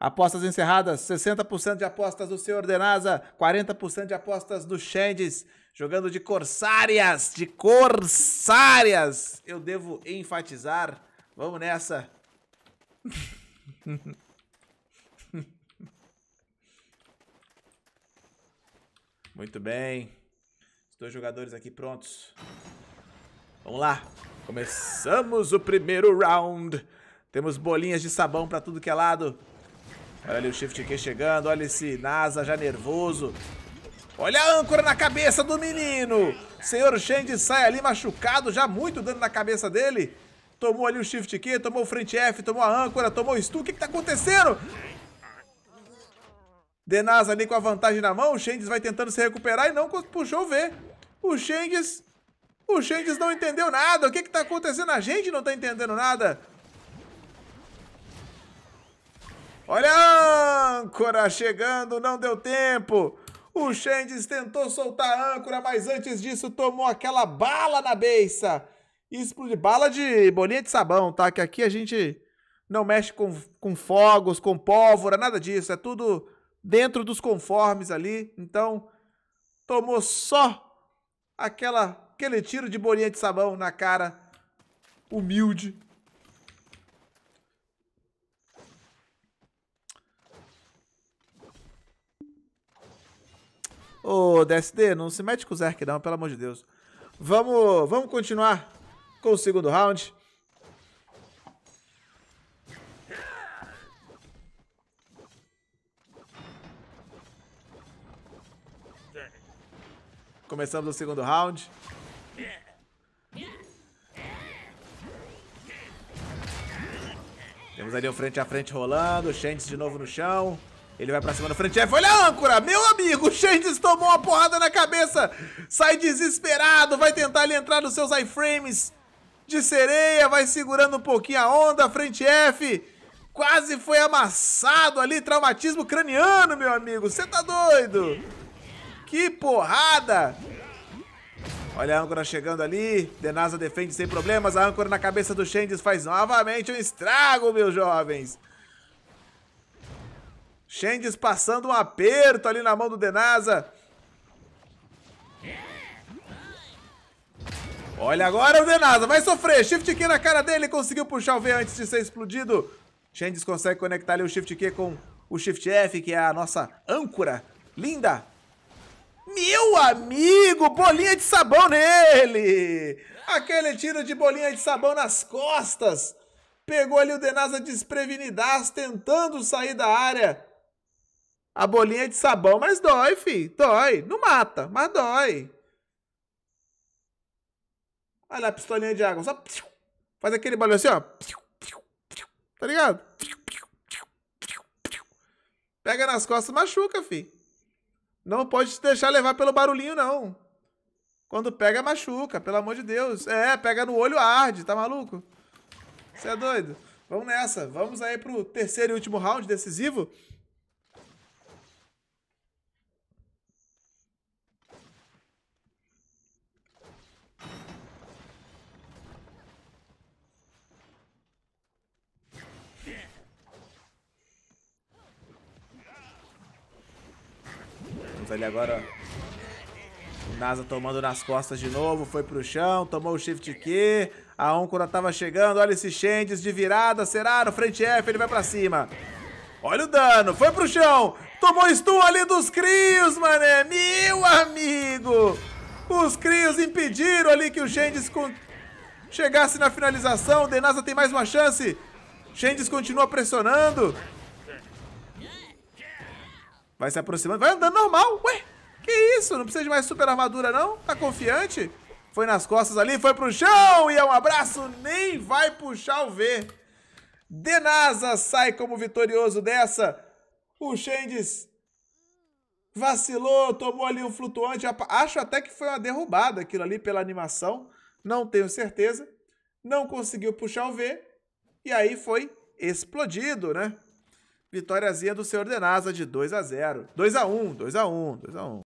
Apostas encerradas, 60% de apostas do senhor Ordenasa, 40% de apostas do Xandes, jogando de Corsárias, de Corsárias. Eu devo enfatizar. Vamos nessa. Muito bem. Os dois jogadores aqui prontos. Vamos lá. Começamos o primeiro round. Temos bolinhas de sabão para tudo que é lado. Olha ali o Shift Q chegando, olha esse NASA já nervoso. Olha a âncora na cabeça do menino! Senhor Shend sai ali machucado, já muito dano na cabeça dele. Tomou ali o Shift Q, tomou o Frente F, tomou a âncora, tomou o Stu. O que, que tá acontecendo? Denaz ali com a vantagem na mão, o Shendes vai tentando se recuperar e não puxou o V. O Shendes... O Shendes não entendeu nada. O que que tá acontecendo? A gente não tá entendendo nada. Olha a âncora chegando, não deu tempo. O Shendes tentou soltar a âncora, mas antes disso tomou aquela bala na beiça. Explodiu. Bala de bolinha de sabão, tá? Que aqui a gente não mexe com, com fogos, com pólvora, nada disso. É tudo dentro dos conformes ali. Então, tomou só aquela, aquele tiro de bolinha de sabão na cara. Humilde Ô, DSD, não se mete com o Zerk não, pelo amor de Deus. Vamos, vamos continuar com o segundo round. Começamos o segundo round. Temos ali um frente a frente rolando, Shanks de novo no chão. Ele vai pra cima do frente F. Olha a âncora! Meu amigo, o Xandes tomou uma porrada na cabeça. Sai desesperado. Vai tentar ali entrar nos seus iframes de sereia. Vai segurando um pouquinho a onda. Frente F. Quase foi amassado ali. Traumatismo craniano, meu amigo. Você tá doido? Que porrada! Olha a âncora chegando ali. Denasa defende sem problemas. A âncora na cabeça do Xandes faz novamente um estrago, meus jovens. Xendes passando um aperto ali na mão do Denasa. Olha agora o Denasa, vai sofrer. Shift Key na cara dele, conseguiu puxar o V antes de ser explodido. Xendes consegue conectar ali o Shift Key com o Shift F, que é a nossa âncora. Linda! Meu amigo, bolinha de sabão nele! Aquele tiro de bolinha de sabão nas costas. Pegou ali o Denasa desprevenidas, tentando sair da área. A bolinha de sabão, mas dói, fi. Dói. Não mata, mas dói. Olha a pistolinha de água. Só faz aquele barulho assim, ó. Tá ligado? Pega nas costas, machuca, fi. Não pode te deixar levar pelo barulhinho, não. Quando pega, machuca, pelo amor de Deus. É, pega no olho, arde, tá maluco? Você é doido? Vamos nessa. Vamos aí pro terceiro e último round decisivo. Temos ali agora o Nasa tomando nas costas de novo, foi pro chão, tomou o shift Q. A Oncora tava chegando, olha esse Shendes de virada, será? No frente F, ele vai pra cima. Olha o dano, foi pro chão. Tomou stun ali dos crios, mané. Meu amigo! Os crios impediram ali que o Shendes con... chegasse na finalização. O Denasa tem mais uma chance. Shendes continua pressionando. Vai se aproximando. Vai andando normal. Ué, que isso? Não precisa de mais super armadura, não? Tá confiante? Foi nas costas ali, foi pro chão. E é um abraço. Nem vai puxar o V. Denasa sai como vitorioso dessa. O Shendes vacilou, tomou ali um flutuante. Acho até que foi uma derrubada aquilo ali pela animação. Não tenho certeza. Não conseguiu puxar o V. E aí foi explodido, né? Vitóriazinha do Senhor Denasa de 2 a 0 2 a 1 2 a 1 2 a 1